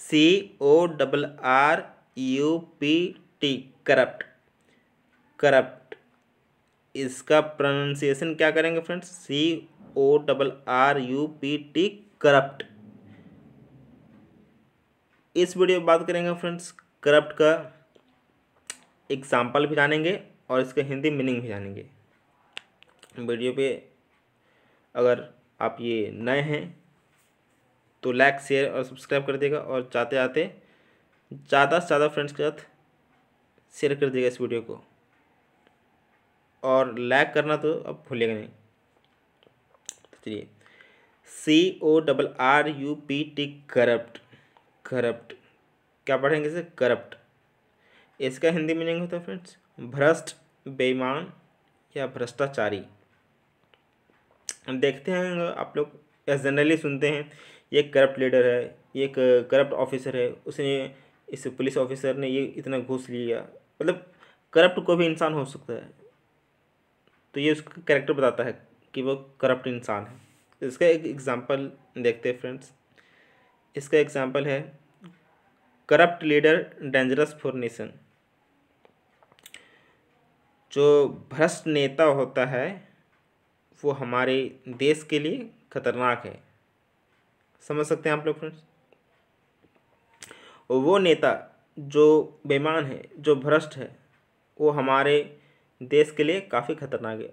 सी O double R U P T corrupt corrupt इसका pronunciation क्या करेंगे friends C O double R U P T corrupt इस video में बात करेंगे फ्रेंड्स करप्ट का एग्जाम्पल भी जानेंगे और इसका हिंदी मीनिंग भी जानेंगे वीडियो पे अगर आप ये नए हैं तो लाइक शेयर और सब्सक्राइब कर देगा और जाते आते ज़्यादा से ज़्यादा फ्रेंड्स के साथ शेयर कर देगा इस वीडियो को और लाइक करना तो अब भूलेगा नहीं तो चलिए C O double R U P T corrupt corrupt क्या पढ़ेंगे इसे करप्ट इसका हिंदी मीनिंग होता है फ्रेंड्स भ्रष्ट बेईमान या भ्रष्टाचारी देखते हैं आप लोग या जनरली सुनते हैं ये करप्ट लीडर है ये करप्ट ऑफिसर है उसने इस पुलिस ऑफिसर ने ये इतना घूस लिया मतलब करप्ट को भी इंसान हो सकता है तो ये उसका कैरेक्टर बताता है कि वो करप्ट इंसान है इसका एक एग्ज़ाम्पल देखते हैं फ्रेंड्स इसका एग्ज़ाम्पल है corrupt leader dangerous for nation जो भ्रष्ट नेता होता है वो हमारे देश के लिए खतरनाक है समझ सकते हैं आप लोग फ्रेंड्स वो नेता जो बेमान है जो भ्रष्ट है वो हमारे देश के लिए काफ़ी खतरनाक है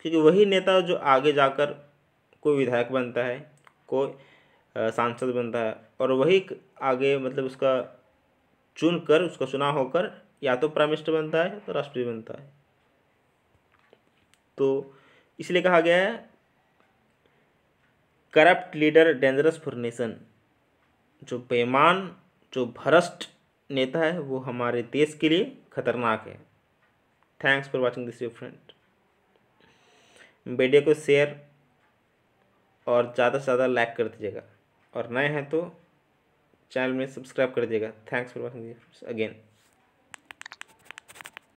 क्योंकि वही नेता जो आगे जाकर कोई विधायक बनता है कोई सांसद बनता है और वही आगे मतलब उसका चुन कर उसका चुनाव होकर या तो प्राइम मिनिस्टर बनता है या तो राष्ट्रपति बनता है तो इसलिए कहा गया है corrupt leader dangerous for nation जो बेमान जो भ्रष्ट नेता है वो हमारे देश के लिए खतरनाक है thanks for watching this friend video को शेयर और ज़्यादा से ज़्यादा लाइक कर दीजिएगा और नए हैं तो चैनल में सब्सक्राइब कर दीजिएगा थैंक्स फॉर वॉचिंग अगेन